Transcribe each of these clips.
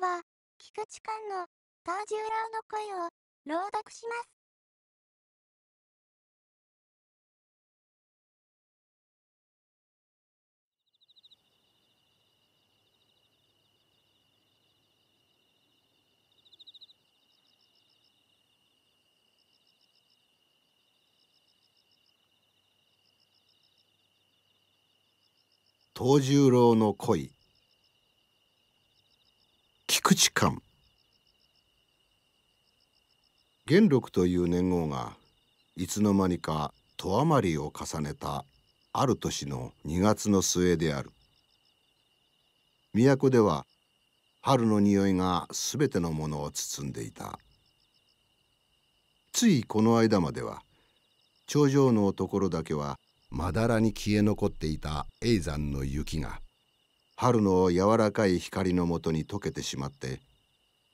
回は、菊池寛の藤十郎の声を朗読します。藤十郎の恋菊池寛元禄という年号がいつの間にか戸余りを重ねたある年の2月の末である都では春の匂いが全てのものを包んでいたついこの間までは頂上のところだけはまだらに消え残っていた永山の雪が春の柔らかい光のもとに溶けてしまって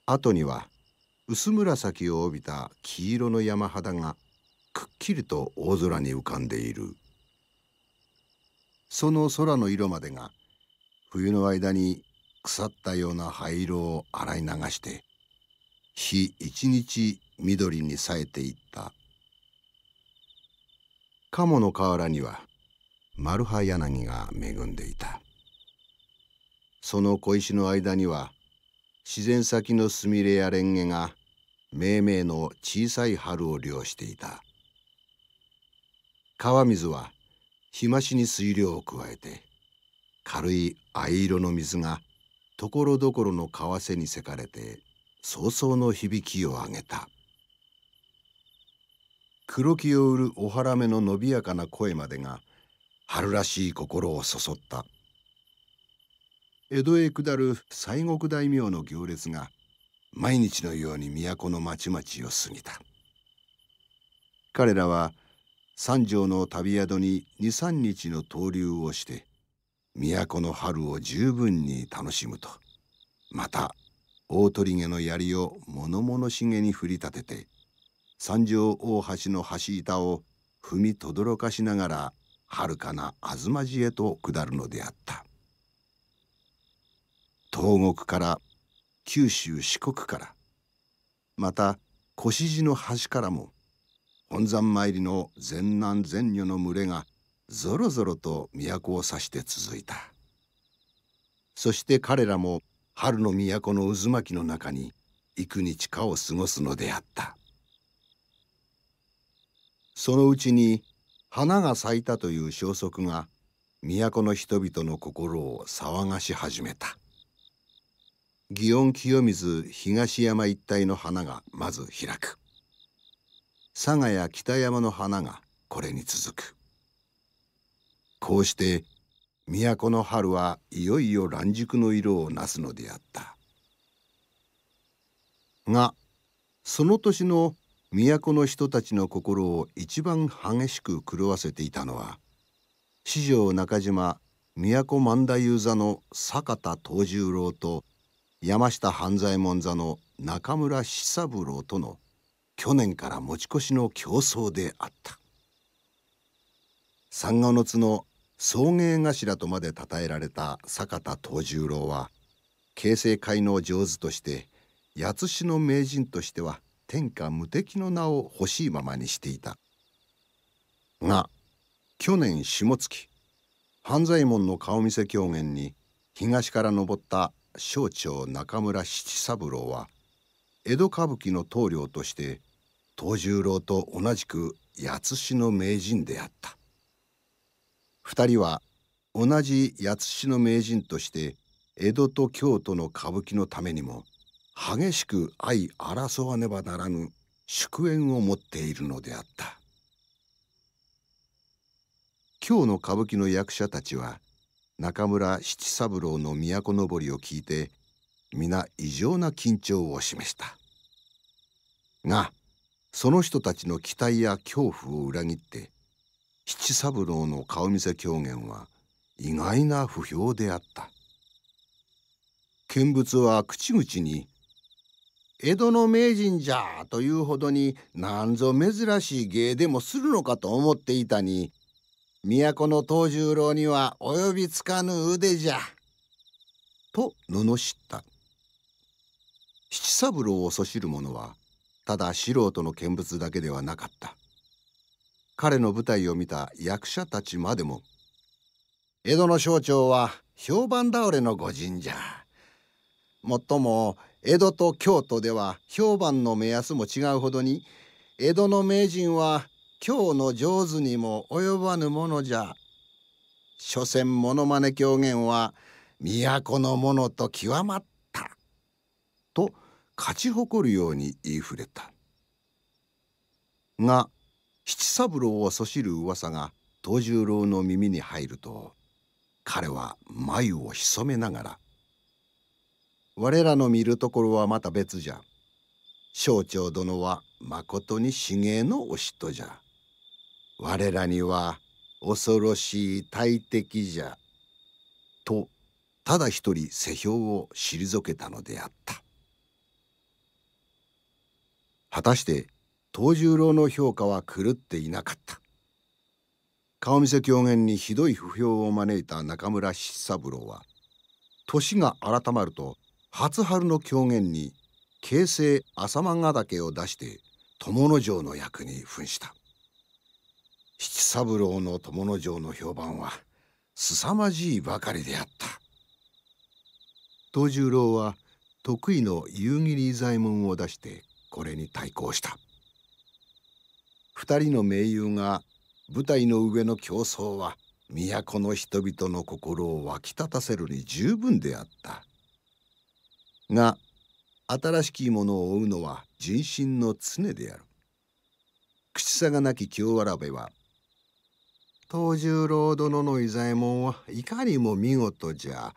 後には薄紫を帯びた黄色の山肌がくっきりと大空に浮かんでいるその空の色までが冬の間に腐ったような灰色を洗い流して日一日緑に冴えていった鴨の河原にはマルハ柳が恵んでいた。その小石の間には自然先のスミレやレンゲが命名の小さい春を漁していた川水は日増しに水量を加えて軽い藍色の水がところどころの川瀬にせかれて早々の響きを上げた黒木を売るおはらめの伸びやかな声までが春らしい心をそそった。江戸へ下る西国大名の行列が毎日のように都の町々を過ぎた彼らは三条の旅宿に23日の逗留をして都の春を十分に楽しむとまた大鳥毛の槍を物々しげに振り立てて三条大橋の橋板を踏みとどろかしながらはるかな東路へと下るのであった。東国から九州四国からまた越路の端からも本山参りの全南全女の群れがぞろぞろと都を指して続いたそして彼らも春の都の渦巻きの中に幾日かを過ごすのであったそのうちに花が咲いたという消息が都の人々の心を騒がし始めた。祇園清水東山一帯の花がまず開く佐賀や北山の花がこれに続くこうして都の春はいよいよ乱熟の色をなすのであったがその年の都の人たちの心を一番激しく狂わせていたのは四条中島都万太夫座の坂田藤十郎と山下半左衛門座の中村四三郎との去年から持ち越しの競争であった三河の津の送迎頭とまで称えられた坂田藤十郎は形成会の上手として八つ市の名人としては天下無敵の名を欲しいままにしていたが去年下月半左衛門の顔見せ狂言に東から登った省庁中村七三郎は江戸歌舞伎の棟梁として藤十郎と同じく八市の名人であった二人は同じ八市の名人として江戸と京都の歌舞伎のためにも激しく相争わねばならぬ祝宴を持っているのであった今日の歌舞伎の役者たちは中村七三郎の都のぼりを聞いて皆異常な緊張を示したがその人たちの期待や恐怖を裏切って七三郎の顔見せ狂言は意外な不評であった見物は口々に「江戸の名人じゃ」というほどになんぞ珍しい芸でもするのかと思っていたに都の藤十郎には及びつかぬ腕じゃ。と罵った七三郎をそしる者はただ素人の見物だけではなかった彼の舞台を見た役者たちまでも江戸の省庁は評判倒れの御神じゃもっとも江戸と京都では評判の目安も違うほどに江戸の名人は今日の上手にも及ばぬものじゃ。所詮ものまね狂言は都のものと極まった。と勝ち誇るように言いふれた。が七三郎をそしる噂が藤十郎の耳に入ると彼は眉を潜めながら「我らの見るところはまた別じゃ。省庁殿はまことに死芸のお人じゃ」。我らには恐ろしい大敵じゃ」とただ一人世評を退けたのであった果たして藤十郎の評価は狂っていなかった顔見世狂言にひどい不評を招いた中村七三郎は年が改まると初春の狂言に京成朝間ヶ岳を出して友之丞の役に扮した七三郎の友之城の評判は凄まじいばかりであった藤十郎は得意の夕霧左衛門を出してこれに対抗した2人の盟友が舞台の上の競争は都の人々の心を沸き立たせるに十分であったが新しきものを追うのは人心の常である口さがなき清わらべは藤十郎殿の伊左衛門はいかにも見事じゃ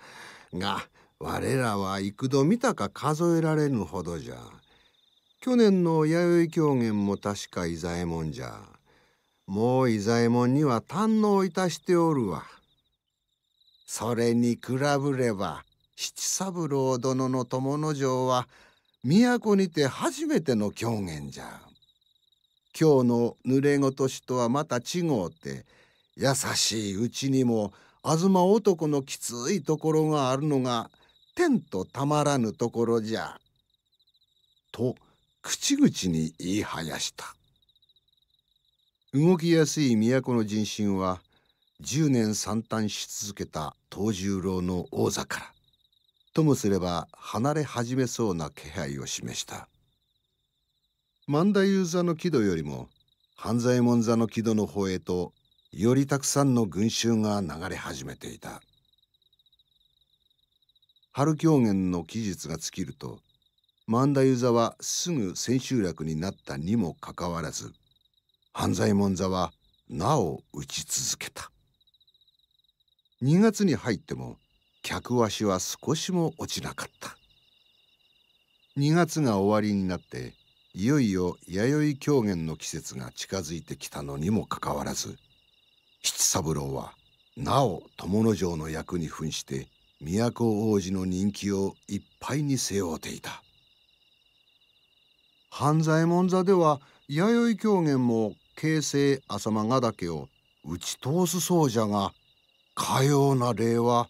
が我らは幾度見たか数えられぬほどじゃ去年の弥生狂言も確か伊左衛門じゃもう伊左衛門には堪能いたしておるわそれに比べれば七三郎殿の友之丞は都にて初めての狂言じゃ今日の濡れごとしとはまた違うて優しいうちにも東男のきついところがあるのが天とたまらぬところじゃ」と口々に言いはやした動きやすい都の人心は10年三端し続けた藤十郎の王座からともすれば離れ始めそうな気配を示した万太夫座の木戸よりも半左衛門座の木戸の方へとよりたくさんの群衆が流れ始めていた春狂言の期日が尽きると万田湯座はすぐ千秋楽になったにもかかわらず半左衛門座はなお打ち続けた2月に入っても客足は少しも落ちなかった2月が終わりになっていよいよ弥生狂言の季節が近づいてきたのにもかかわらず七三郎はなお友之城の役に扮して都王子の人気をいっぱいに背負うていた半左衛門座では弥生狂言も京成浅間ヶ岳を打ち通すそうじゃがかような例は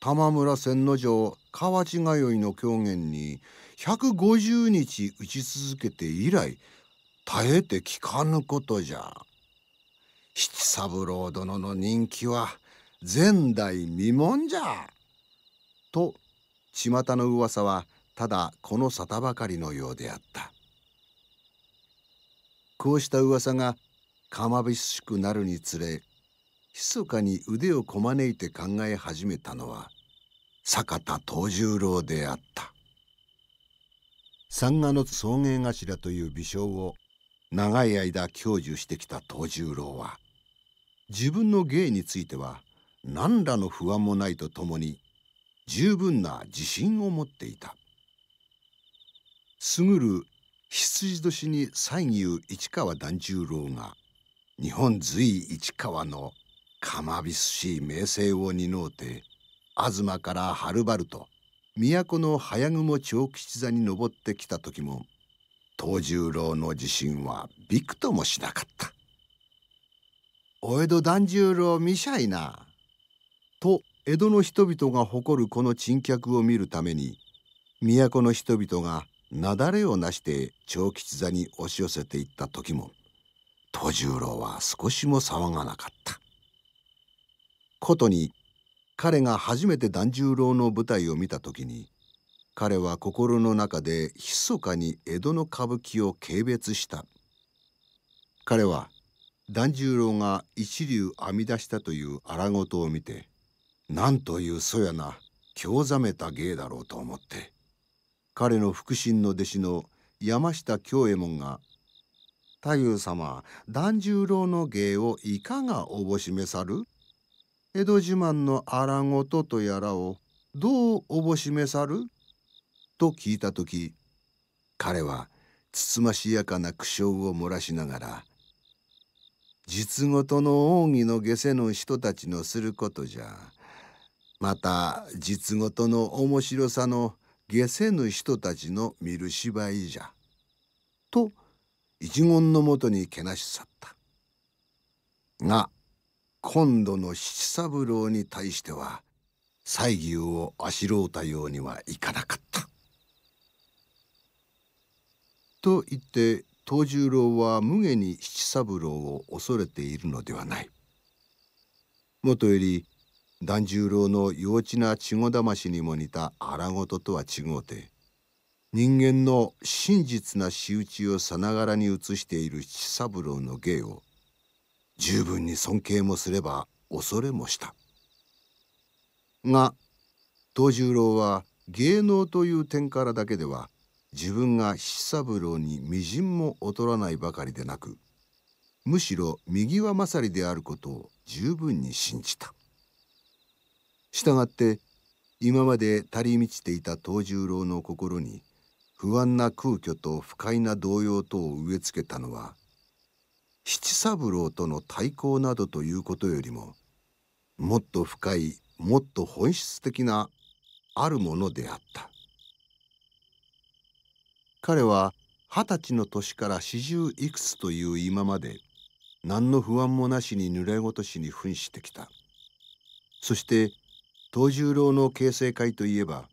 玉村千之丞河内通いの狂言に150日打ち続けて以来耐えて聞かぬことじゃ。七三郎殿の人気は前代未聞じゃ」と巷の噂はただこの沙汰ばかりのようであったこうした噂がまびしくなるにつれ密かに腕をこまねいて考え始めたのは坂田藤十郎であった三河の草原頭という微笑を長い間享受してきた藤十郎は自分の芸については何らの不安もないとともに十分な自信を持っていた優る羊年に西牛市川團十郎が日本随市川の釜びすしい名声を担うて東からはるばると都の早雲長吉座に登ってきた時も藤十郎の自信はびくともしなかった。お江戸團十郎見しゃいな」と江戸の人々が誇るこの珍客を見るために都の人々が雪崩をなして長吉座に押し寄せていった時も藤十郎は少しも騒がなかった。ことに彼が初めて團十郎の舞台を見た時に彼は心の中で密かに江戸の歌舞伎を軽蔑した彼は團十郎が一流編み出したという荒事を見てなんというそやな興ざめた芸だろうと思って彼の腹心の弟子の山下京右衛門が「太夫様團十郎の芸をいかがおぼしめさる江戸自慢の荒事とやらをどうおぼしめさる?」と聞いた時彼はつつましやかな苦笑を漏らしながら術ごとの奥義の下世ぬ人たちのすることじゃ。また実ごとの面白さの下世ぬ人たちの見る芝居じゃ。と一言のもとにけなし去った。が今度の七三郎に対しては西牛をあしろうたようにはいかなかった。と言って藤十郎は無下に七三郎を恐れているのではないもとより團十郎の幼稚な稚語魂にも似た荒事とは違うて人間の真実な仕打ちをさながらに映している七三郎の芸を十分に尊敬もすれば恐れもしたが藤十郎は芸能という点からだけでは自分が七三郎に微塵も劣らないばかりでなくむしろ右は勝りであることを十分に信じたしたがって今まで足り満ちていた藤十郎の心に不安な空虚と不快な動揺とを植え付けたのは七三郎との対抗などということよりももっと深いもっと本質的なあるものであった。彼は二十歳の年から四十いくつという今まで何の不安もなしに濡れごとしに扮してきたそして藤十郎の形成会といえば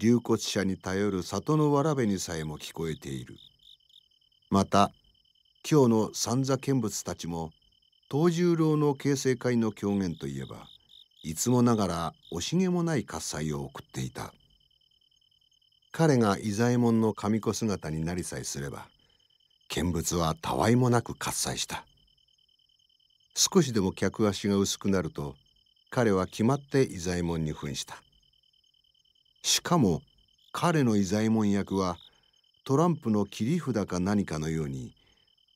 流骨者に頼る里のわらべにさえも聞こえているまた今日の三座見物たちも藤十郎の形成会の狂言といえばいつもながら惜しげもない喝采を送っていた彼が伊左衛門の神子姿になりさえすれば見物はたわいもなく喝采した少しでも客足が薄くなると彼は決まって伊左衛門に扮したしかも彼の伊左衛門役はトランプの切り札か何かのように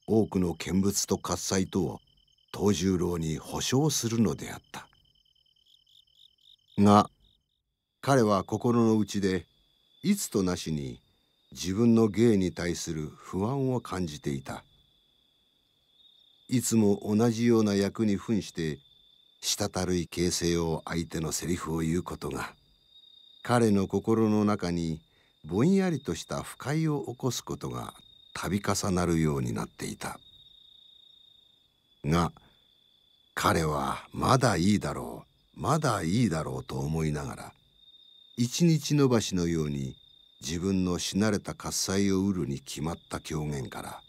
多くの見物と喝采とを藤十郎に保証するのであったが彼は心の内でいつとなしに自分の芸に対する不安を感じていたいつも同じような役に扮してしたたるい形勢を相手のセリフを言うことが彼の心の中にぼんやりとした不快を起こすことが度重なるようになっていたが彼はまだいいだろうまだいいだろうと思いながら一日延ばしのように自分の死なれた喝采を売るに決まった狂言から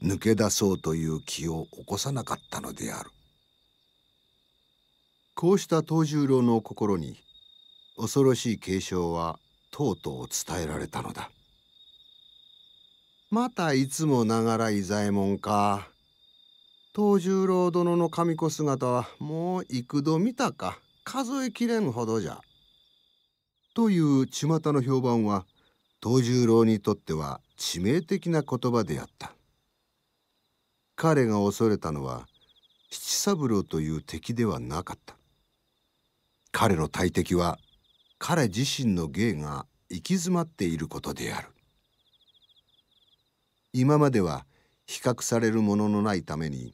抜け出そうという気を起こさなかったのであるこうした藤十郎の心に恐ろしい警鐘はとうとう伝えられたのだまたいつもながら伊左衛門か藤十郎殿の神子姿はもう幾度見たか数えきれんほどじゃという巷の評判は藤十郎にとっては致命的な言葉であった彼が恐れたのは七三郎という敵ではなかった彼の大敵は彼自身の芸が行き詰まっていることである今までは比較されるもののないために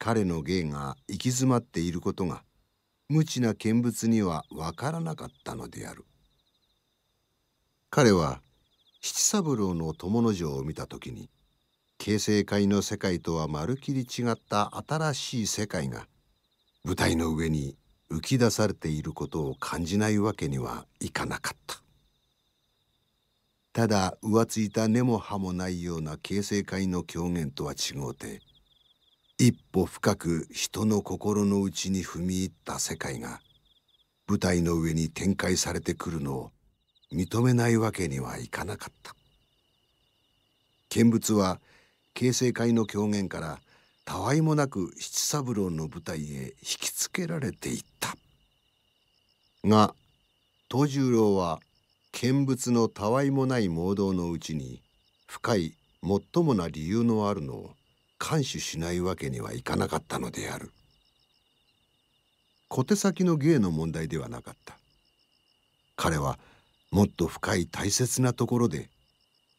彼の芸が行き詰まっていることが無知な見物には分からなかったのである彼は七三郎の友の城を見た時に形成界の世界とはまるきり違った新しい世界が舞台の上に浮き出されていることを感じないわけにはいかなかったただ浮ついた根も葉もないような形成界の狂言とは違うて一歩深く人の心の内に踏み入った世界が舞台の上に展開されてくるのを認めないわけにはいかなかった見物は形成会の狂言からたわいもなく七三郎の舞台へ引きつけられていったが藤十郎は見物のたわいもない盲導のうちに深い最もな理由のあるのを監視しないわけにはいかなかったのである小手先の芸の問題ではなかった彼はもっと深い大切なところで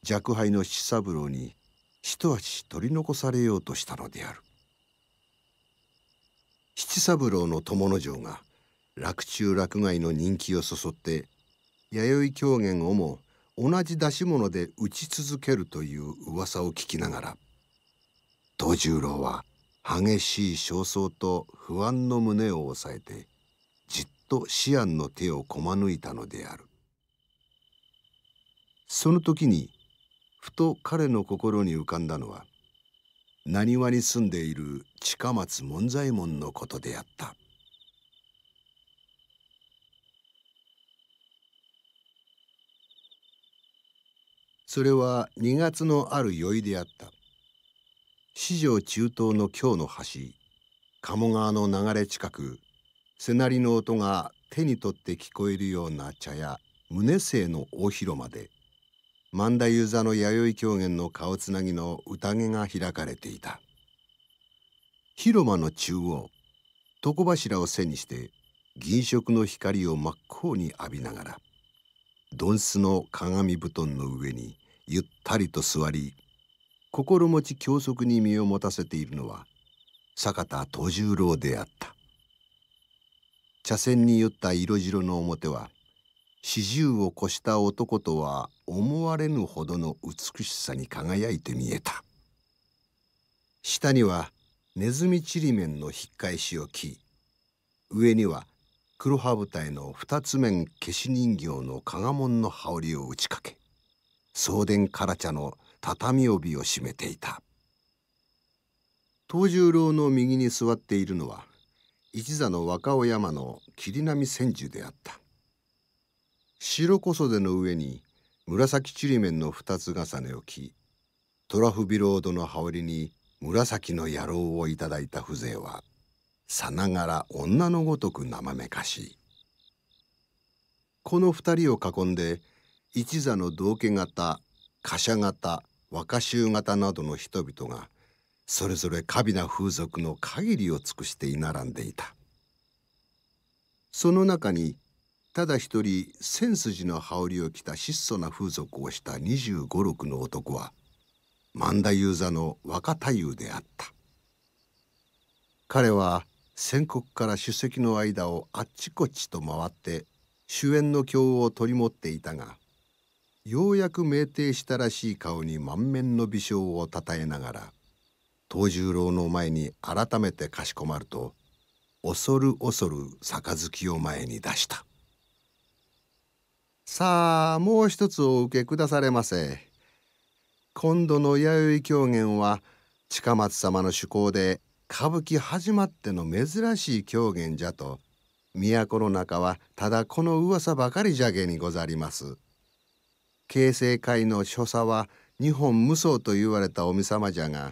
若輩の七三郎に一足取り残されようとしたのである七三郎の友之丞が洛中洛外の人気をそそって弥生狂言をも同じ出し物で打ち続けるという噂を聞きながら藤十郎は激しい焦燥と不安の胸を抑えてじっと思案の手をこまぬいたのである。その時にふと彼の心に浮かんだのは何速に住んでいる近松門左衛門のことであった。それは2月のある宵であった。四条中東の京の橋、鴨川の流れ近く、瀬なりの音が手に取って聞こえるような茶屋、宗清の大広間で、万田雄座の弥生狂言の顔つなぎの宴が開かれていた広間の中央床柱を背にして銀色の光を真っ向に浴びながらドンスの鏡布団の上にゆったりと座り心持ち教則に身を持たせているのは坂田藤十郎であった茶筅に酔った色白の表は四十を越した男とは思われぬほどの美しさに輝いて見えた下にはネズミちりめんの引っ返しを着上には黒羽舞台の二つ面消し人形の加賀門の羽織を打ちかけ送電唐茶の畳帯を締めていた藤十郎の右に座っているのは一座の若尾山の霧波千住であった白そ袖の上に紫ちりめんの二つ重ねを着トラフビロードの羽織に紫の野郎をいただいた風情はさながら女のごとくなまめかしいこの二人を囲んで一座の道家型貨車型若衆型などの人々がそれぞれ華美な風俗の限りを尽くして居並んでいたその中にただ一人千筋の羽織を着た質素な風俗をした2 5 6の男は万田雄座の若太夫であった彼は宣告から首席の間をあっちこっちと回って主演の経を取り持っていたがようやく酩酊したらしい顔に満面の微笑をたたえながら藤十郎の前に改めてかしこまると恐る恐る杯を前に出した。さあもう一つお受けくだされませ。今度の弥生狂言は近松様の趣向で歌舞伎始まっての珍しい狂言じゃと都の中はただこの噂ばかりじゃげにござります。形成会の所作は日本無双と言われたおみ様じゃが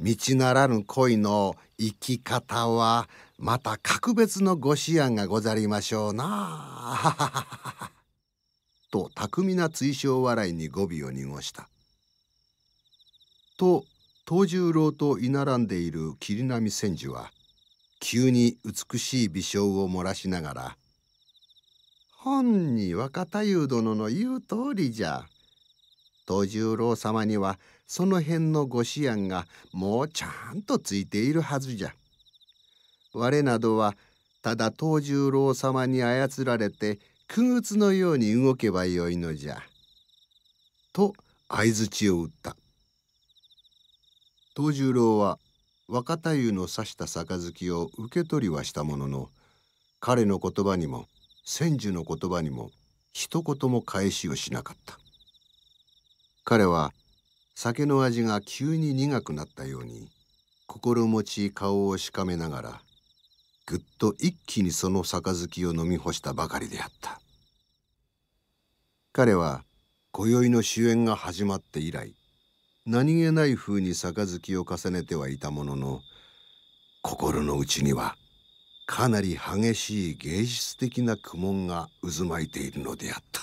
道ならぬ恋の生き方はまた格別のご思案がござりましょうなあ。と巧みな追笑笑いに語尾を濁した。と藤十郎と居並んでいる桐波千住は急に美しい微笑を漏らしながら「本に若太夫殿の言う通りじゃ。藤十郎様にはその辺のご思案がもうちゃんとついているはずじゃ。我などはただ藤十郎様に操られて空鬱のように動けばよいのじゃ。と相槌を打った。藤十郎は若太夫の刺した杯を受け取りはしたものの彼の言葉にも千住の言葉にも一言も返しをしなかった彼は酒の味が急に苦くなったように心持ち顔をしかめながらぐっと一気にその杯を飲み干したばかりであった彼は今宵の主演が始まって以来何気ない風に杯を重ねてはいたものの心の内にはかなり激しい芸術的な苦悶が渦巻いているのであった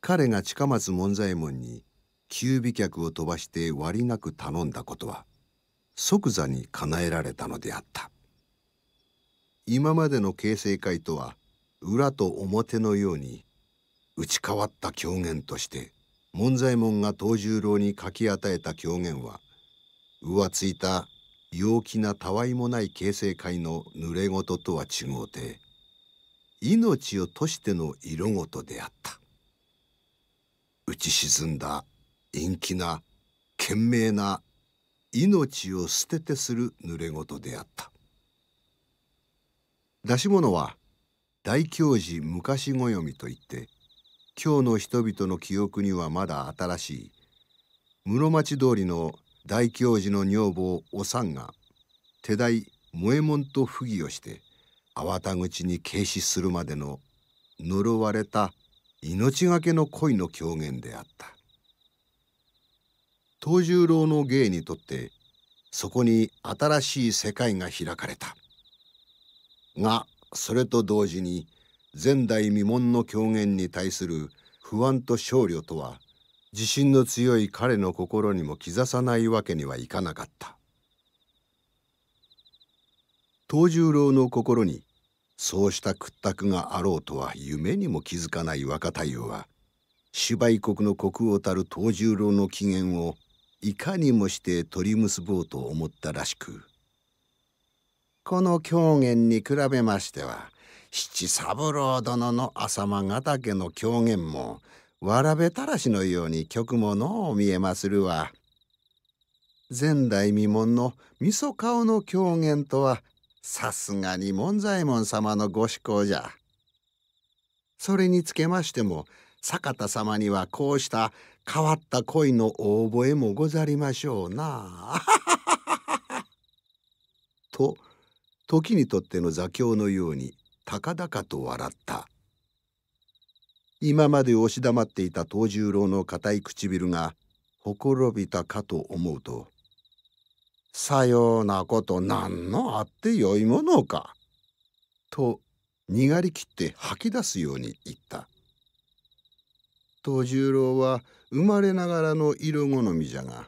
彼が近松門左衛門に給尾客を飛ばして割りなく頼んだことは「即座に叶えられたのであった今までの形成会とは裏と表のように打ち変わった狂言として門左衛門が藤十郎に書き与えた狂言は浮ついた陽気なたわいもない形成会の濡れ事とは違うて命をとしての色事であった打ち沈んだ陰気な懸命な命を捨ててする濡れ言であった出し物は大教寺昔暦といって今日の人々の記憶にはまだ新しい室町通りの大教寺の女房おさんが手代萌えもんと不義をして粟田口に軽視するまでの呪われた命がけの恋の狂言であった藤十郎の芸にとってそこに新しい世界が開かれたがそれと同時に前代未聞の狂言に対する不安と勝慮とは自信の強い彼の心にも刻さないわけにはいかなかった藤十郎の心にそうした屈託があろうとは夢にも気づかない若太夫は芝居国の国王たる藤十郎の機嫌をいかにもして取り結ぼうと思ったらしくこの狂言に比べましては七三郎殿の浅間ヶ岳の狂言もわらべたらしのように曲ものを見えまするわ。前代未聞のみそ顔の狂言とはさすがに門左衛門様のご思考じゃ。それにつけましても坂田様にはこうした変わった恋の大覚えもござりましょうな。と時にとっての座興のように高々と笑った。今まで押し黙っていた藤十郎の固い唇がほころびたかと思うと「さようなこと何のあってよいものか」とにがりきって吐き出すように言った。藤十郎は生まれながらの色好みじゃが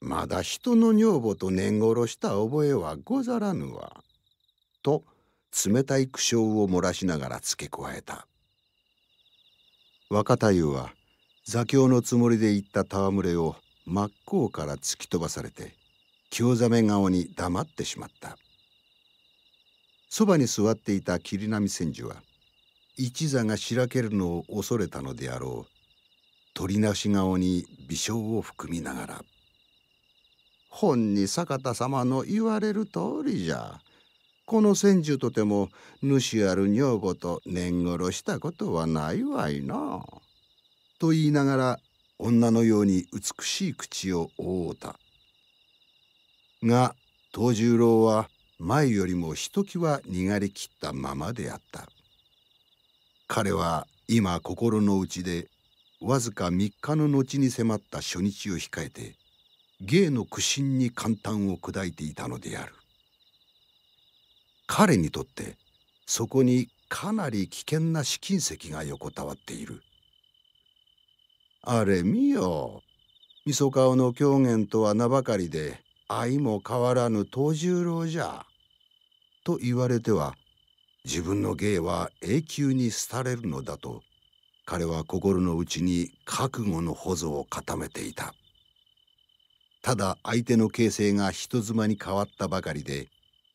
まだ人の女房と年頃した覚えはござらぬわ」と冷たい苦笑を漏らしながら付け加えた若太夫は座教のつもりで言った戯れを真っ向から突き飛ばされて興ざめ顔に黙ってしまったそばに座っていた桐波千住は一座がしらけるのを恐れたのであろう鳥なし顔に微笑を含みながら「本に坂田様の言われる通りじゃ。この千住とても主ある女房と年頃したことはないわいな」と言いながら女のように美しい口を覆うた。が藤十郎は前よりもひときわがりきったままであった。彼は今心の内でわずか3日の後に迫った初日を控えて芸の苦心に簡単を砕いていたのである彼にとってそこにかなり危険な試金石が横たわっているあれ見よみそ顔の狂言とは名ばかりで愛も変わらぬ藤十郎じゃと言われては自分の芸は永久に廃れるのだと彼は心の内に覚悟のほぞを固めていたただ相手の形勢が人妻に変わったばかりで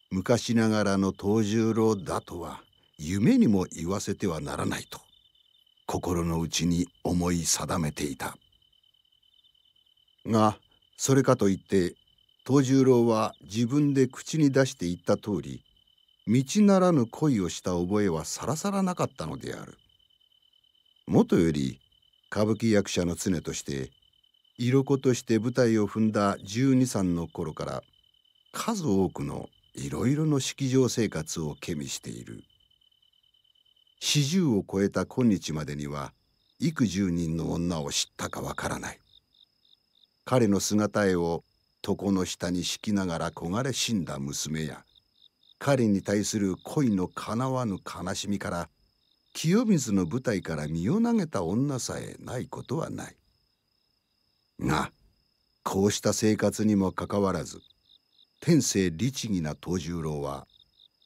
昔ながらの藤十郎だとは夢にも言わせてはならないと心の内に思い定めていたがそれかといって藤十郎は自分で口に出して言った通り道ならぬ恋をした覚えはさらさらなかったのであるもとより歌舞伎役者の常として色子として舞台を踏んだ12歳の頃から数多くのいろいろの式場生活をけみしている四十を超えた今日までには幾十人の女を知ったかわからない彼の姿絵を床の下に敷きながら焦がれ死んだ娘や彼に対する恋のかなわぬ悲しみから清水の舞台から身を投げた女さえないことはない。がこうした生活にもかかわらず天性律儀な藤十郎は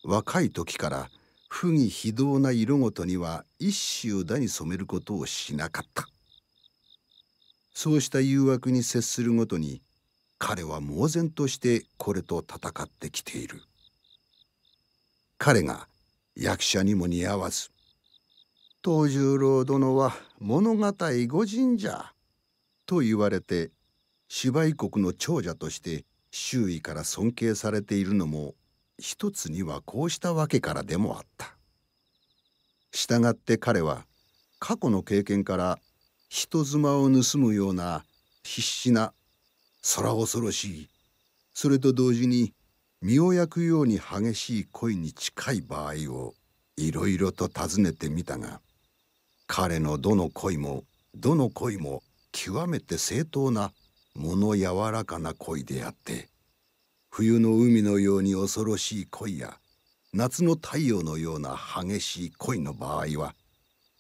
若い時から不義非道な色ごとには一種だに染めることをしなかった。そうした誘惑に接するごとに彼は猛然としてこれと戦ってきている。彼が役者にも似合わず藤十郎殿は物語御神社と言われて芝居国の長者として周囲から尊敬されているのも一つにはこうしたわけからでもあった。したがって彼は過去の経験から人妻を盗むような必死な空恐ろしいそれと同時に身を焼くように激しい恋に近い場合をいろいろと尋ねてみたが彼のどの恋もどの恋も極めて正当な物柔らかな恋であって冬の海のように恐ろしい恋や夏の太陽のような激しい恋の場合は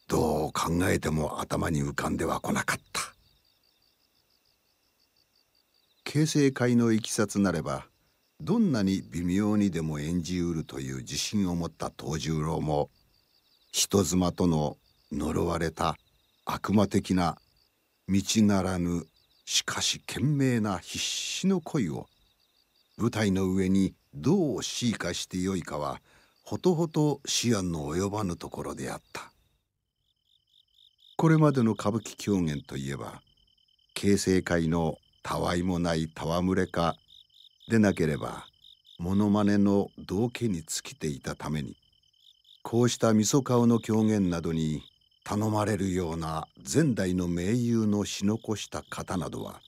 どう考えても頭に浮かんではこなかった形成会のいきさつなればどんなに微妙にでも演じうるという自信を持った藤十郎も人妻との呪われた悪魔的な道ならぬしかし懸命な必死の恋を舞台の上にどう詩かしてよいかはほとほと思案の及ばぬところであったこれまでの歌舞伎狂言といえば形成界のたわいもない戯れかでなければモノマネの道化に尽きていたためにこうしたみそ顔の狂言などに頼まれるような前代の盟友のし残した方などは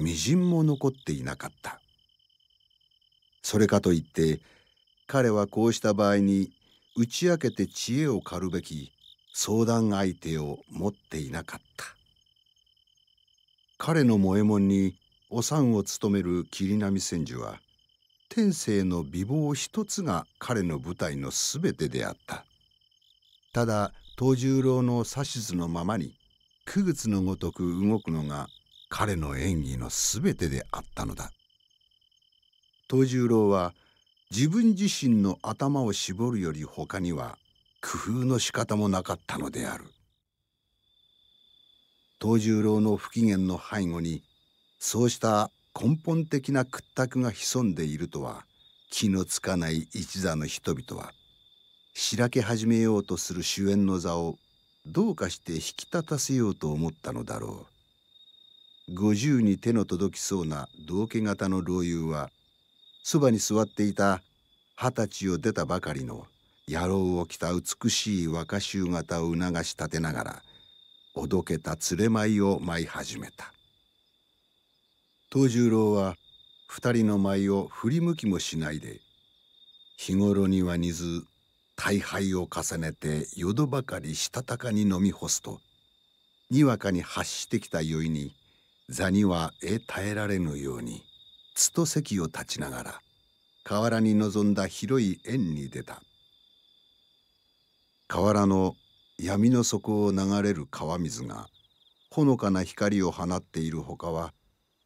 みじんも残っていなかったそれかといって彼はこうした場合に打ち明けて知恵を借るべき相談相手を持っていなかった彼の萌え門にお産を務める桐波千寿は天性の美貌一つが彼の舞台の全てであったただ藤十郎の指図のままに九月のごとく動くのが彼の演技の全てであったのだ藤十郎は自分自身の頭を絞るより他には工夫の仕方もなかったのである藤十郎の不機嫌の背後にそうした根本的な屈託が潜んでいるとは気のつかない一座の人々はしらけ始めようとする主演の座をどうかして引き立たせようと思ったのだろう五十に手の届きそうな道家型の老友はそばに座っていた二十歳を出たばかりの野郎を着た美しい若衆型を促し立てながらおどけた連れ舞いを舞い始めた藤十郎は二人の舞を振り向きもしないで日頃には似ず大敗を重ねて淀ばかりしたたかに飲み干すとにわかに発してきた酔いに座にはえ耐えられぬようにつと席を立ちながら河原に臨んだ広い縁に出た河原の闇の底を流れる川水がほのかな光を放っているほかは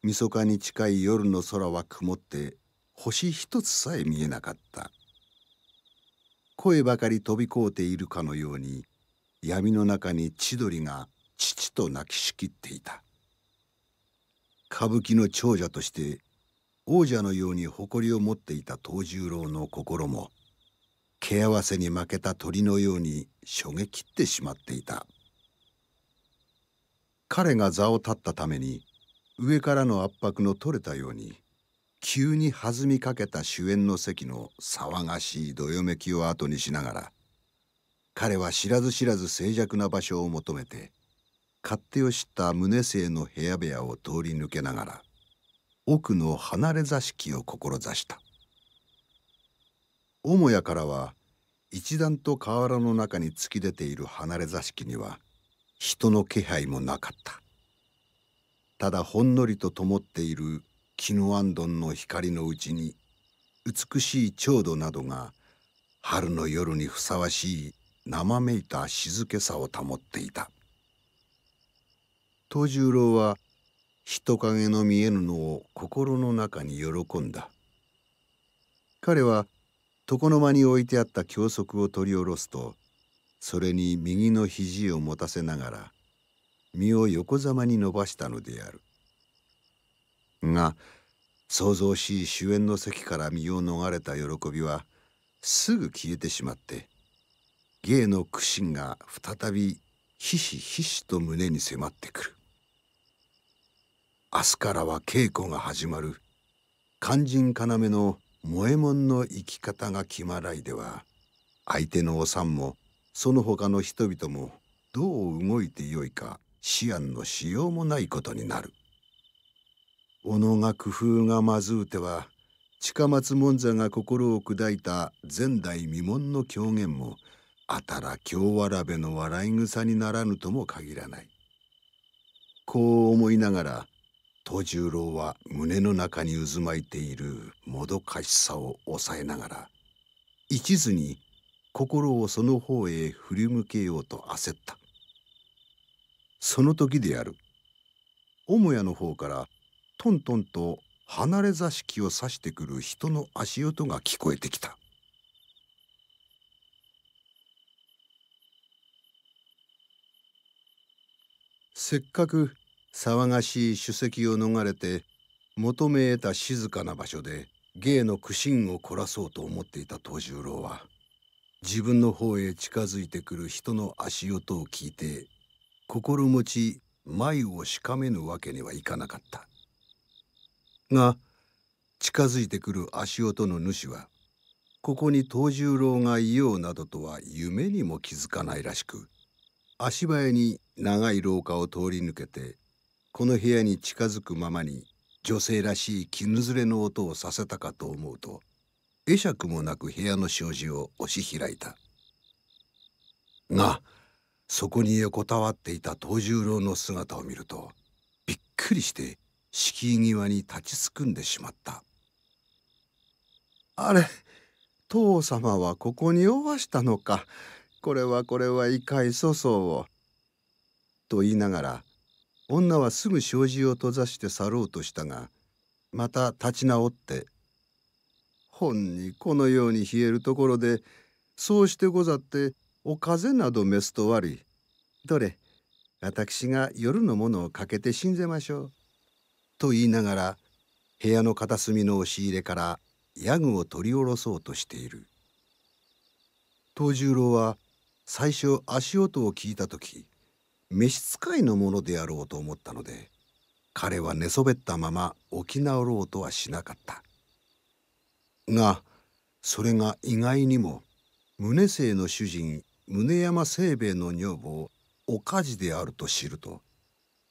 みそかに近い夜の空は曇って星一つさえ見えなかった声ばかり飛び交うているかのように闇の中に千鳥が父と泣きしきっていた歌舞伎の長者として王者のように誇りを持っていた藤十郎の心も毛合わせに負けた鳥のようにしょげきってしまっていた彼が座を立ったために上からの圧迫の取れたように急に弾みかけた主演の席の騒がしいどよめきを後にしながら彼は知らず知らず静寂な場所を求めて勝手を知った宗生の部屋部屋を通り抜けながら奥の離れ座敷を志した母屋からは一段と河原の中に突き出ている離れ座敷には人の気配もなかったただほんのりと灯っているキヌワンドンの光のうちに美しい調度などが春の夜にふさわしい生めいた静けさを保っていた藤十郎は人影の見えぬのを心の中に喜んだ彼は床の間に置いてあった教則を取り下ろすとそれに右の肘を持たせながら身を横ざまに伸ばしたのであるが騒々しい主演の席から身を逃れた喜びはすぐ消えてしまって芸の苦心が再びひしひしと胸に迫ってくる明日からは稽古が始まる肝心要の萌えもんの生き方が決まらいでは相手のお産もその他の人々もどう動いてよいか思案のしようもないことになる。小野が工夫がまずうては近松門座が心を砕いた前代未聞の狂言もあたら京わらべの笑い草にならぬとも限らない。こう思いながら藤十郎は胸の中に渦巻いているもどかしさを抑えながら一途に心をその方へ振り向けようと焦ったその時である母屋の方からトントンと離れ座敷を指してくる人の足音が聞こえてきたせっかく騒がしい首席を逃れて求め得た静かな場所で芸の苦心を凝らそうと思っていた藤十郎は自分の方へ近づいてくる人の足音を聞いて心持ち眉をしかめぬわけにはいかなかった。が近づいてくる足音の主はここに藤十郎がいようなどとは夢にも気づかないらしく足早に長い廊下を通り抜けてこの部屋に近づくままに女性らしい絹ずれの音をさせたかと思うと会釈もなく部屋の障子を押し開いたがそこに横たわっていた藤十郎の姿を見るとびっくりして敷居際に立ちすくんでしまったあれ父様はここにおわしたのかこれはこれはいかい粗相を」と言いながら女はすぐ障子を閉ざして去ろうとしたがまた立ち直って「本にこのように冷えるところでそうしてござってお風邪など召すとわりどれ私が夜のものをかけて死んぜましょう」と言いながら部屋の片隅の押し入れからヤグを取り下ろそうとしている藤十郎は最初足音を聞いた時召使いのものであろうと思ったので彼は寝そべったまま起き直ろうとはしなかったがそれが意外にも宗姓の主人宗山清兵衛の女房おかじであると知ると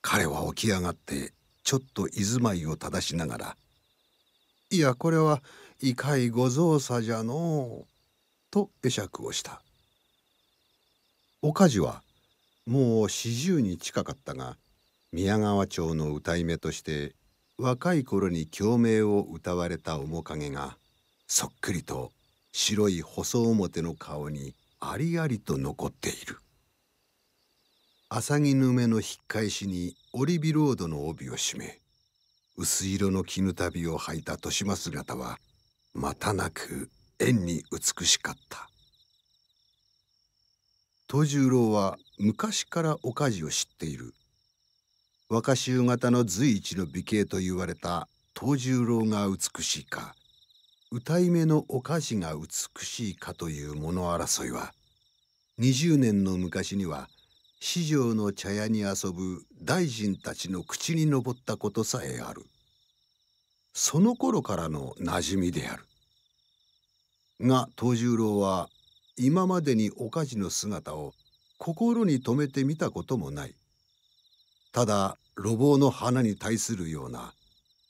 彼は起き上がってちょっと居住まいを正しながら「いやこれはいかいご造作じゃのう」と会釈をしたおかじはもう四十に近かったが宮川町の歌い目として若い頃に共鳴を歌われた面影がそっくりと白い細表の顔にありありと残っている。浅木ぬの引っ返しにオリビロードの帯を締め薄色の絹旅を履いた豊島姿はまたなく縁に美しかった藤十郎は昔からお家事を知っている若衆型の随一の美形と言われた藤十郎が美しいか歌い目のお菓子が美しいかという物争いは20年の昔には四条の茶屋に遊ぶ大臣たちの口に上ったことさえあるその頃からの馴染みであるが藤十郎は今までにおかじの姿を心に留めてみたこともないただ路傍の花に対するような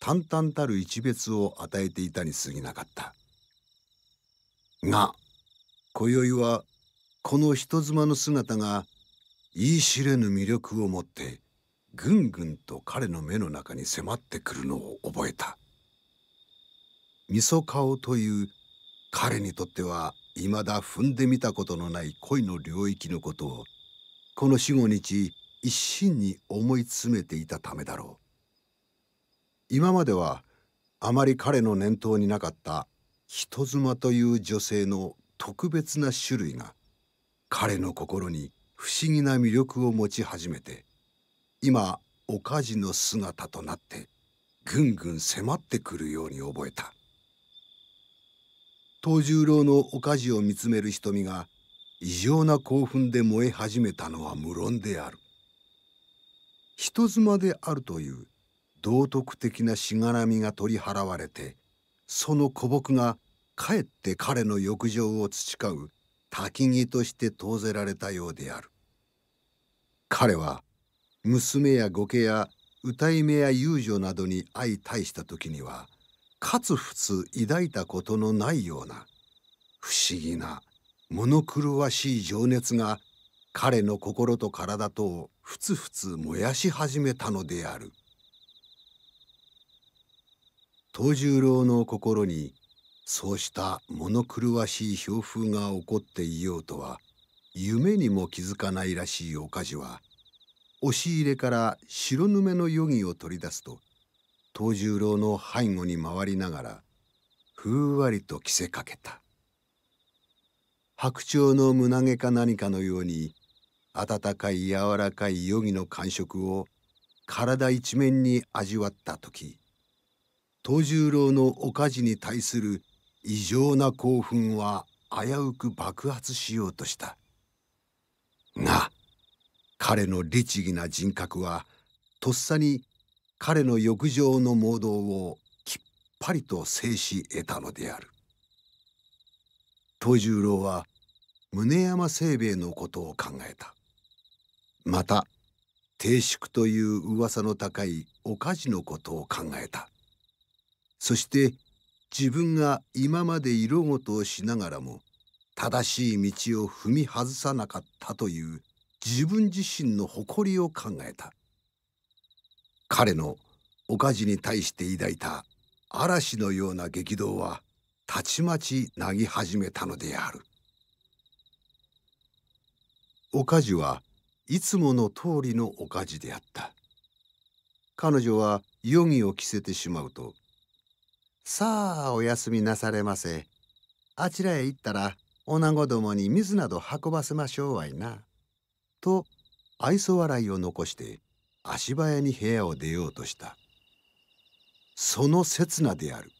淡々たる一別を与えていたにすぎなかったが今宵はこの人妻の姿が言い知れぬ魅力を持ってぐんぐんと彼の目の中に迫ってくるのを覚えたみそ顔という彼にとっては未だ踏んでみたことのない恋の領域のことをこの45日一心に思い詰めていたためだろう今まではあまり彼の念頭になかった人妻という女性の特別な種類が彼の心に不思議な魅力を持ち始めて今おかじの姿となってぐんぐん迫ってくるように覚えた藤十郎のおかじを見つめる瞳が異常な興奮で燃え始めたのは無論である人妻であるという道徳的なしがらみが取り払われてその古木がかえって彼の欲情を培う焚木として投ぜられたようである彼は娘や御家や歌い目や遊女などに相対した時にはかつ普通抱いたことのないような不思議な物狂わしい情熱が彼の心と体とをふつふつ燃やし始めたのである藤十郎の心にそうした物狂わしい氷風が起こっていようとは夢にも気づかないらしいお菓子は押し入れから白ぬめの余儀を取り出すと藤十郎の背後に回りながらふんわりと着せかけた白鳥の胸毛か何かのように温かい柔らかい余儀の感触を体一面に味わった時藤十郎のおかじに対する異常な興奮は危うく爆発しようとしたが彼の律儀な人格はとっさに彼の欲情の盲導をきっぱりと制止得たのである藤十郎は宗山清兵衛のことを考えたまた低粛という噂の高いおかじのことを考えたそして自分が今まで色事をしながらも正しい道を踏み外さなかったという自分自身の誇りを考えた彼のおかじに対して抱いた嵐のような激動はたちまちなぎ始めたのであるおかじはいつもの通りのおかじであった彼女は余儀を着せてしまうとさあおやすみなされませ。あちらへ行ったら女子どもに水など運ばせましょうわいな。と愛想笑いを残して足早に部屋を出ようとした。その刹那である。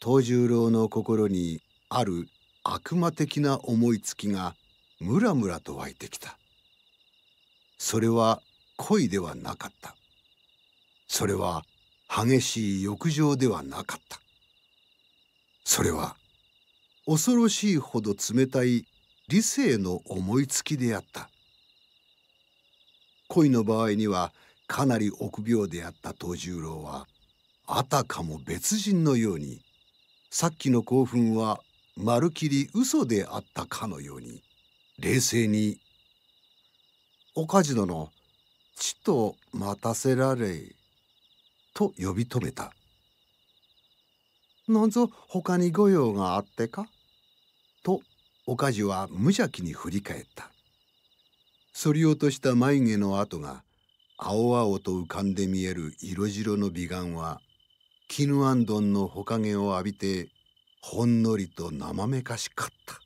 藤十郎の心にある悪魔的な思いつきがムラムラと湧いてきた。それは恋ではなかった。それは激しい浴場ではなかったそれは恐ろしいほど冷たい理性の思いつきであった恋の場合にはかなり臆病であった藤十郎はあたかも別人のようにさっきの興奮はまるきり嘘であったかのように冷静に「おか殿ちと待たせられい」と呼び止めた。なんぞ他に御用があってかとおかじは無邪気に振り返った。そり落とした眉毛の跡が青々と浮かんで見える色白の美顔は絹あんどんのほかげを浴びてほんのりとまめかしかった。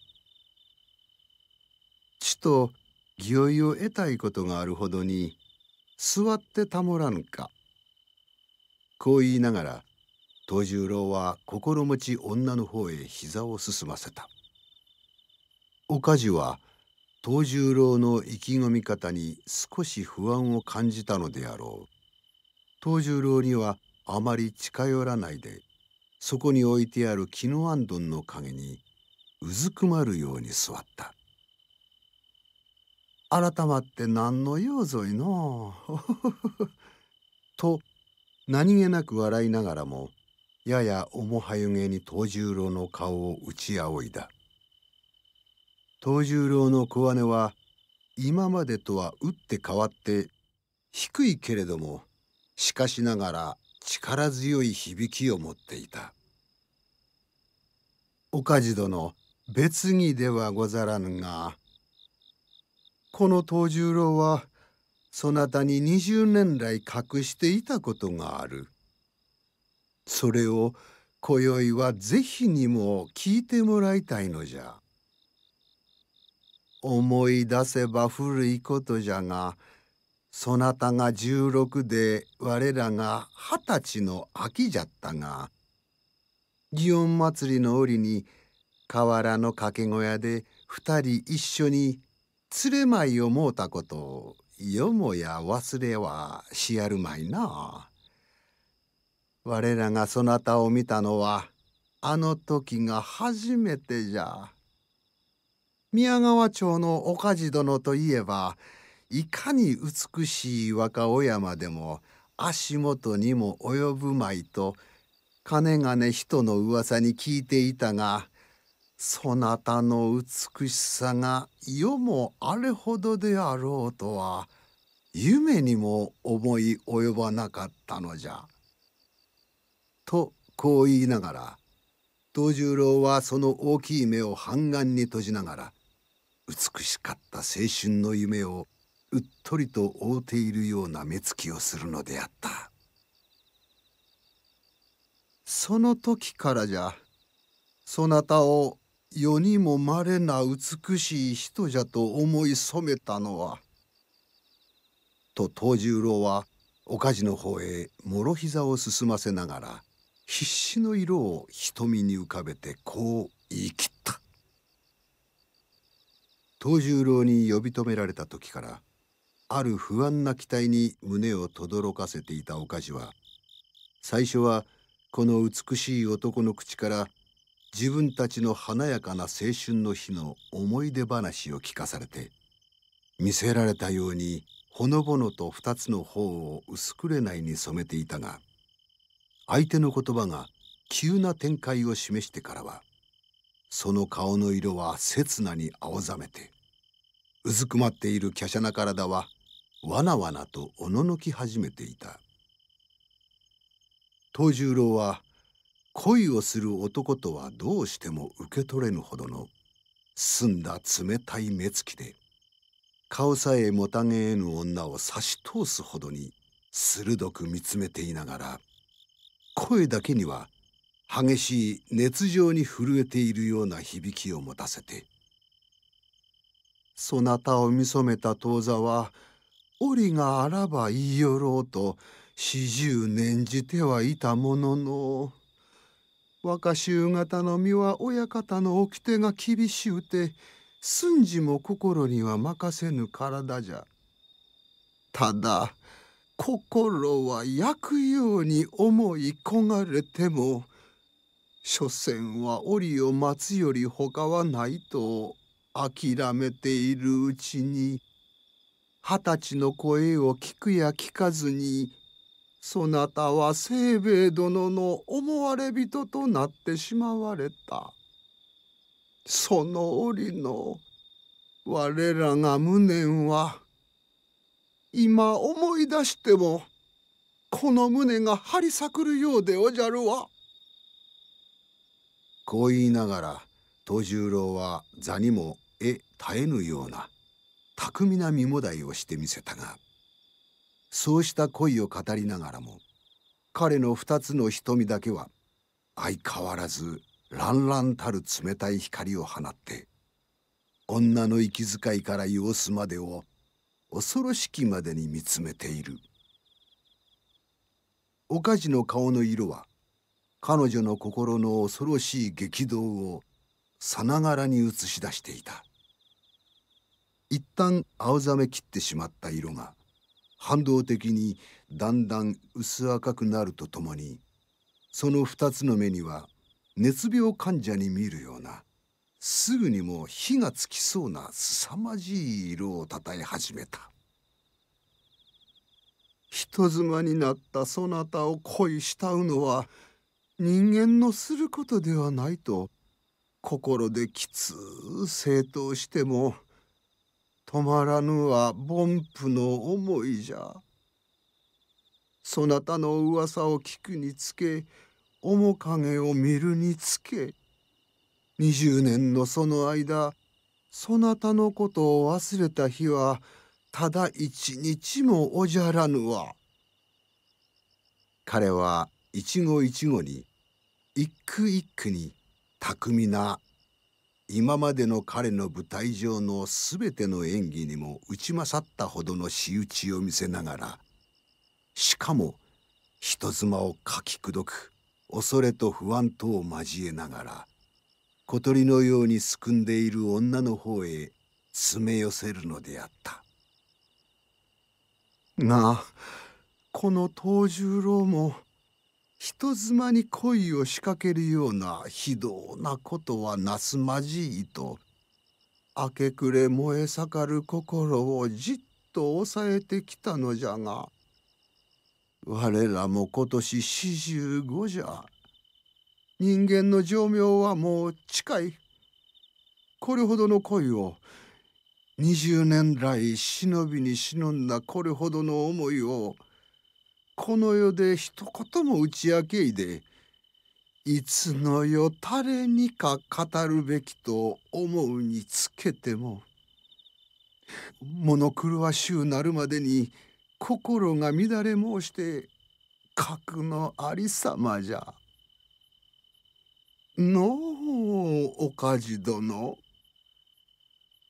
ちとぎょいを得たいことがあるほどに座ってたもらぬかこう言いながら藤十郎は心持ち女の方へ膝を進ませたおかは藤十郎の意気込み方に少し不安を感じたのであろう藤十郎にはあまり近寄らないでそこに置いてある絹あんどんの陰にうずくまるように座った改まって何の用ぞいのう と何気なく笑いながらもやや面ゆげに藤十郎の顔を打ち仰いだ藤十郎の小姉は今までとは打って変わって低いけれどもしかしながら力強い響きを持っていた岡地殿別儀ではござらぬがこの藤十郎はそなたに20年来隠していたことがある。それを今宵は是非にも聞いてもらいたいのじゃ。思い出せば古いことじゃが、そなたが16で我らが二十歳の秋じゃったが、祇園祭りの折に河原の掛け小屋で二人一緒に連れ舞いをもうたことをよもや忘れはしやるまいな。我らがそなたを見たのはあの時が初めてじゃ。宮川町の岡地殿といえばいかに美しい若尾山でも足元にも及ぶまいとかねがね人の噂に聞いていたがそなたの美しさが世もあれほどであろうとは夢にも思い及ばなかったのじゃ。とこう言いながら藤十郎はその大きい目を半眼に閉じながら美しかった青春の夢をうっとりと覆うているような目つきをするのであったその時からじゃそなたを世にも稀な美しい人じゃと思い染めたのは」と藤十郎はおかじの方へ諸膝を進ませながら必死の色を瞳に浮かべてこう言い切った藤十郎に呼び止められた時からある不安な期待に胸をとどろかせていたおかじは最初はこの美しい男の口から自分たちの華やかな青春の日の思い出話を聞かされて見せられたようにほのぼのと2つの方を薄くれないに染めていたが相手の言葉が急な展開を示してからはその顔の色は刹那に青ざめてうずくまっている華奢な体はわなわなとおののき始めていた藤十郎は恋をする男とはどうしても受け取れぬほどの澄んだ冷たい目つきで顔さえもたげえぬ女を差し通すほどに鋭く見つめていながら声だけには激しい熱情に震えているような響きを持たせて「そなたを見初めた当座は折があらば言いよろうと四十念じてはいたものの」。若衆方の身は親方の掟が厳しうて寸事も心には任せぬ体じゃ。ただ心は焼くように思い焦がれても所詮は折を待つより他はないと諦めているうちに二十歳の声を聞くや聞かずにそなたは清兵衛殿の思われ人となってしまわれた。その折の我らが無念は今思い出してもこの胸が張り裂くるようでおじゃるわ。こう言いながら藤十郎は座にも絵絶えぬような巧みな身もだいをしてみせたがそうした恋を語りながらも彼の2つの瞳だけは相変わらず乱々たる冷たい光を放って女の息遣いから様子までを恐ろしきまでに見つめているおかじの顔の色は彼女の心の恐ろしい激動をさながらに映し出していた一旦青ざめきってしまった色が反動的にだんだん薄赤くなるとともにその2つの目には熱病患者に見るようなすぐにも火がつきそうな凄まじい色をたたえ始めた人妻になったそなたを恋慕うのは人間のすることではないと心できつう正当しても止まらぬは凡夫の思いじゃ。そなたの噂を聞くにつけ、面影を見るにつけ、二十年のその間、そなたのことを忘れた日は、ただ一日もおじゃらぬわ。彼は一期一期に、一句一句に巧みな今までの彼の舞台上の全ての演技にも打ち勝ったほどの仕打ちを見せながらしかも人妻をかきくどく恐れと不安とを交えながら小鳥のようにすくんでいる女の方へ詰め寄せるのであったなあこの藤十郎も人妻に恋を仕掛けるような非道なことはなすまじいと明け暮れ燃え盛る心をじっと抑えてきたのじゃが我らも今年四十五じゃ人間の寿命はもう近いこれほどの恋を二十年来忍びに忍んだこれほどの思いをこの世で一言も打ち明けいでいつの世誰にか語るべきと思うにつけても物狂わしゅうなるまでに心が乱れ申して格のありさまじゃ。のうおかじ殿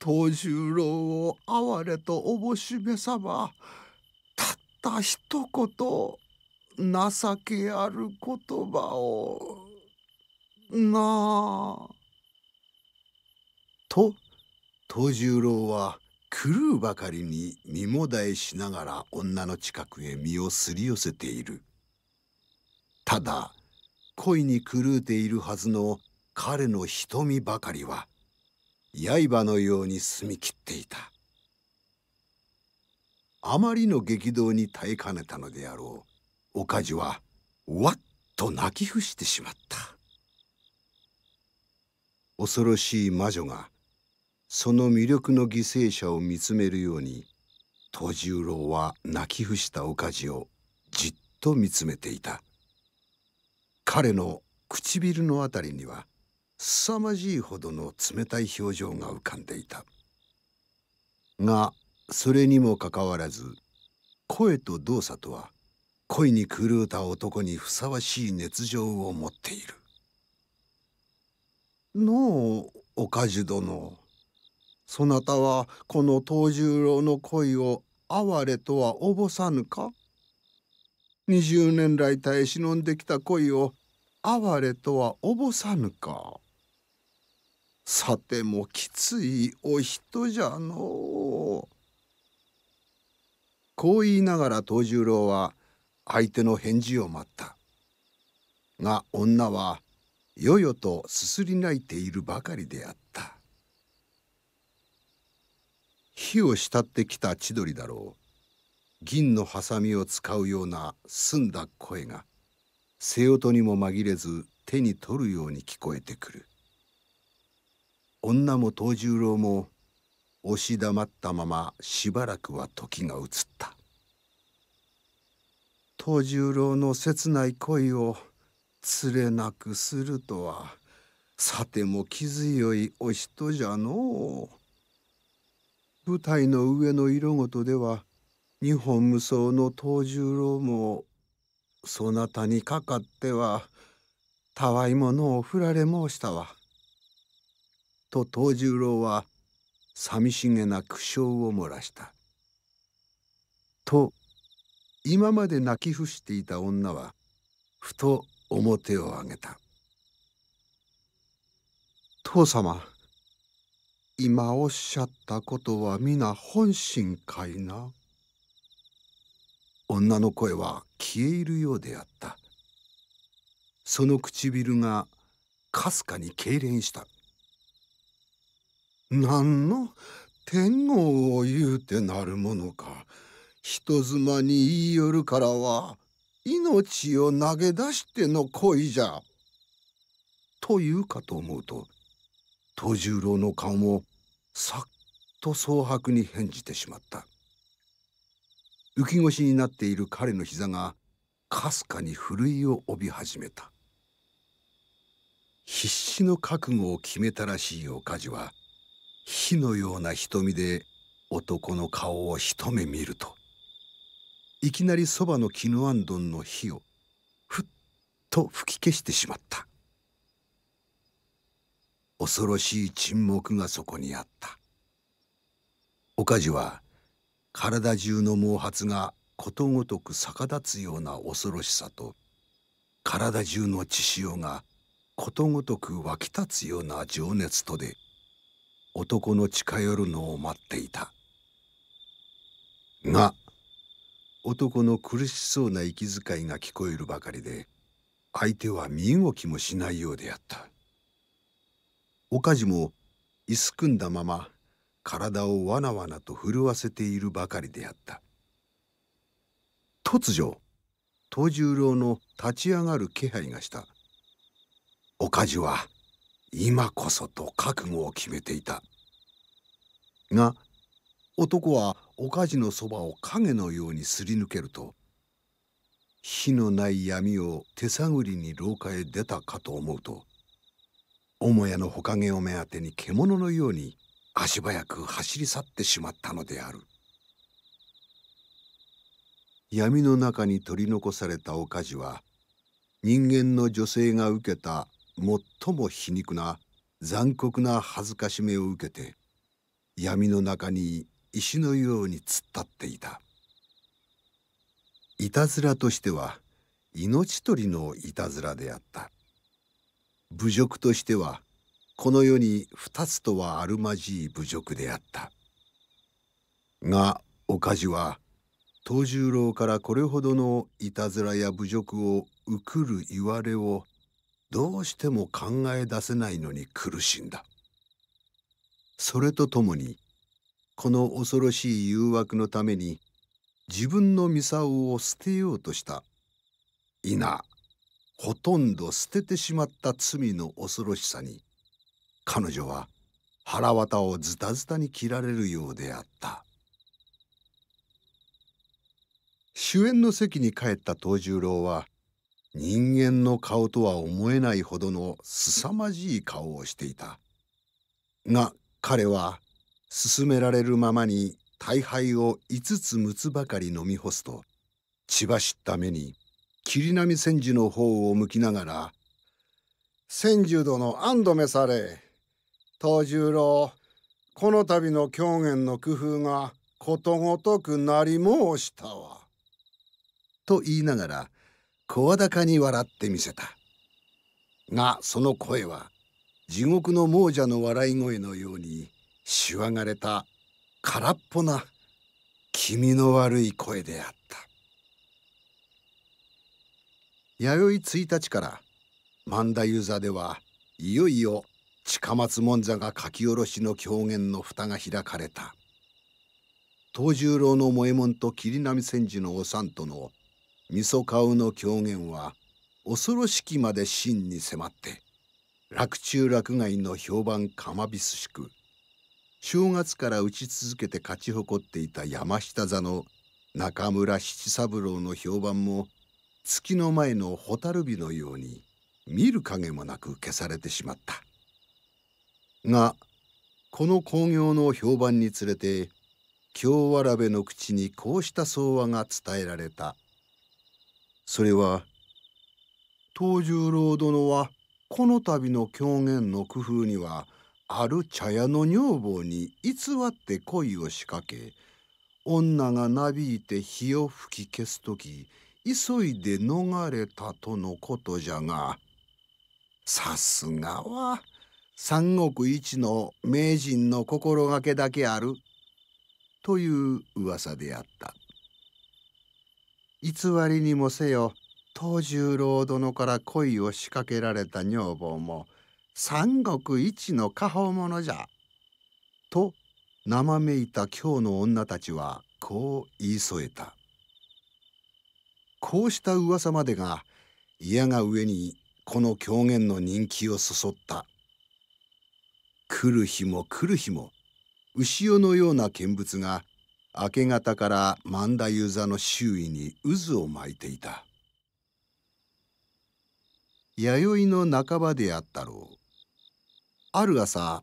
藤十郎を哀れとおぼしべさばた一言情けある言葉をなあ。と藤十郎は狂うばかりに身もだえしながら女の近くへ身をすり寄せているただ恋に狂うているはずの彼の瞳ばかりは刃のように澄み切っていた。あまりの激動に耐えかねたのであろうおかじはわっと泣き伏してしまった恐ろしい魔女がその魅力の犠牲者を見つめるように藤十郎は泣き伏したおかじをじっと見つめていた彼の唇のあたりには凄まじいほどの冷たい表情が浮かんでいたがそれにもかかわらず声と動作とは恋に狂うた男にふさわしい熱情を持っている。のうおかじ殿そなたはこの藤十郎の恋を哀れとはおぼさぬか20年来耐え忍んできた恋を哀れとはおぼさぬかさてもきついお人じゃのう。こう言いながら藤十郎は相手の返事を待ったが女はよよとすすり泣いているばかりであった火を慕ってきた千鳥だろう銀のハサミを使うような澄んだ声が背音にも紛れず手に取るように聞こえてくる女も藤十郎も押し黙ったまましばらくは時が移った藤十郎の切ない恋をつれなくするとはさても気強いお人じゃのう舞台の上の色ごとでは日本無双の藤十郎もそなたにかかってはたわいものを振られ申したわ。と藤十郎は寂しげな苦笑を漏らした。と今まで泣き伏していた女はふと表を上げた「父様今おっしゃったことは皆本心かいな」女の声は消え入るようであったその唇がかすかに痙攣した「何の天皇を言うてなるものか人妻に言い寄るからは命を投げ出しての恋じゃ。というかと思うと藤十郎の顔もさっと蒼白に返じてしまった浮き腰になっている彼の膝がかすかにふるいを帯び始めた必死の覚悟を決めたらしいおかじは火のような瞳で男の顔を一目見るといきなりそばの絹あんどんの火をふっと吹き消してしまった恐ろしい沈黙がそこにあったおかじは体中の毛髪がことごとく逆立つような恐ろしさと体中の血潮がことごとく湧き立つような情熱とで男の近寄るのを待っていたが男の苦しそうな息遣いが聞こえるばかりで相手は身動きもしないようであったおかじも椅すくんだまま体をわなわなと震わせているばかりであった突如藤十郎の立ち上がる気配がしたおかじは今こそと覚悟を決めていたが男はおかじのそばを影のようにすり抜けると火のない闇を手探りに廊下へ出たかと思うと母屋のほかげを目当てに獣のように足早く走り去ってしまったのである闇の中に取り残されたおかじは人間の女性が受けた最も皮肉な残酷な辱めを受けて闇の中に石のように突っ立っていたいたずらとしては命取りのいたずらであった侮辱としてはこの世に二つとはあるまじい侮辱であったがおかじは藤十郎からこれほどのいたずらや侮辱を受くるいわれをどうしても考え出せないのに苦しんだそれとともにこの恐ろしい誘惑のために自分のミサオを捨てようとしたなほとんど捨ててしまった罪の恐ろしさに彼女は腹渡をズタズタに切られるようであった主演の席に帰った藤十郎は人間の顔とは思えないほどの凄まじい顔をしていた。が彼は勧められるままに大敗を5つ6つばかり飲み干すと血走った目に霧波千住の方を向きながら「千住殿安どめされ藤十郎この度の狂言の工夫がことごとくなり申したわ」と言いながら声高に笑ってみせたがその声は地獄の亡者の笑い声のようにしわがれた空っぽな気味の悪い声であった弥生1日から万田湯座ではいよいよ近松門座が書き下ろしの狂言の蓋が開かれた藤十郎の萌えもんと桐波千治のおさんとの味噌かうの狂言は恐ろしきまで真に迫って洛中洛外の評判かまびすしく正月から打ち続けて勝ち誇っていた山下座の中村七三郎の評判も月の前の蛍火のように見る影もなく消されてしまったがこの興行の評判につれて京わらべの口にこうした相話が伝えられたそれは東十郎殿はこの度の狂言の工夫にはある茶屋の女房に偽って恋を仕掛け女がなびいて火を吹き消す時急いで逃れたとのことじゃがさすがは三国一の名人の心がけだけあるという噂であった。偽りにもせよ藤十郎殿から恋を仕掛けられた女房も三国一の家宝物じゃ」と生めいた京の女たちはこう言い添えたこうした噂までが嫌が上にこの狂言の人気をそそった来る日も来る日も牛尾のような見物が明け方から万田遊座の周囲に渦を巻いていた弥生の半ばであったろうある朝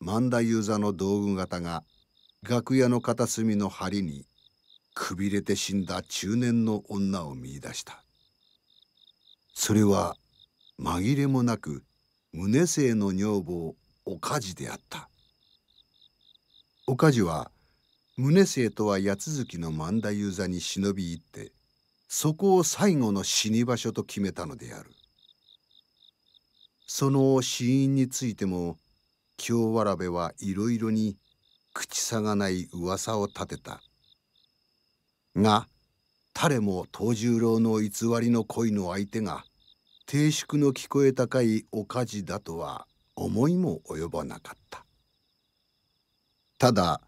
万田遊座の道具型が楽屋の片隅の梁にくびれて死んだ中年の女を見いだしたそれは紛れもなく宗姓の女房おかじであったおかじは宗生とは八月の万田雄座に忍び入ってそこを最後の死に場所と決めたのであるその死因についても京わらべはいろいろに口さがない噂を立てたが誰も藤十郎の偽りの恋の相手が低粛の聞こえ高いおかじだとは思いも及ばなかったただ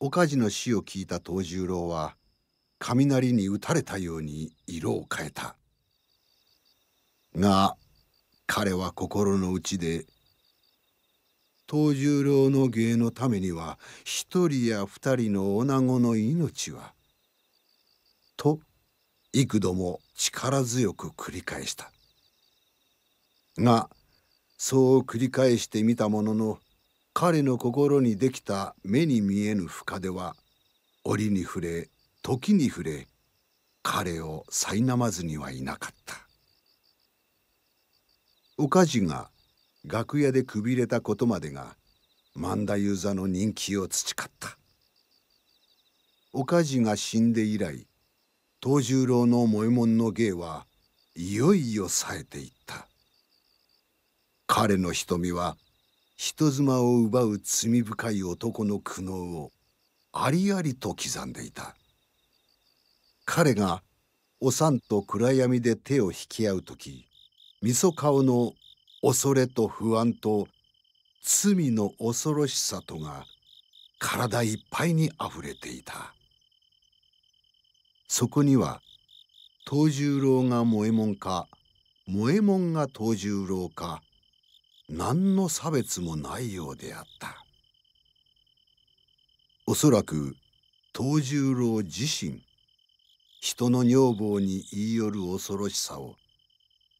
おかじの死を聞いた藤十郎は雷に打たれたように色を変えたが彼は心の内で藤十郎の芸のためには一人や二人の女子の命はと幾度も力強く繰り返したがそう繰り返してみたものの彼の心にできた目に見えぬ深手は折に触れ時に触れ彼を苛まずにはいなかったおかじが楽屋でくびれたことまでが万田雄座の人気を培ったおかじが死んで以来藤十郎の萌右衛門の芸はいよいよ冴えていった彼の瞳は人妻を奪う罪深い男の苦悩をありありと刻んでいた彼がおさんと暗闇で手を引き合う時みそ顔の恐れと不安と罪の恐ろしさとが体いっぱいにあふれていたそこには藤十郎が萌えもんか萌えもんが藤十郎か何の差別もないようであったおそらく藤十郎自身人の女房に言い寄る恐ろしさを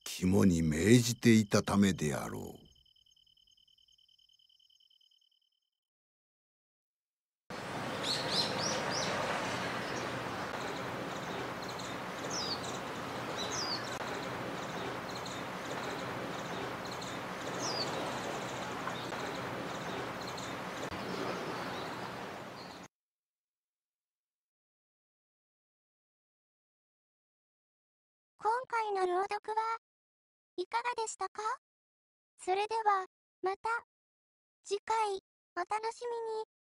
肝に銘じていたためであろう。回の朗読はいかがでしたかそれでは、また次回お楽しみに。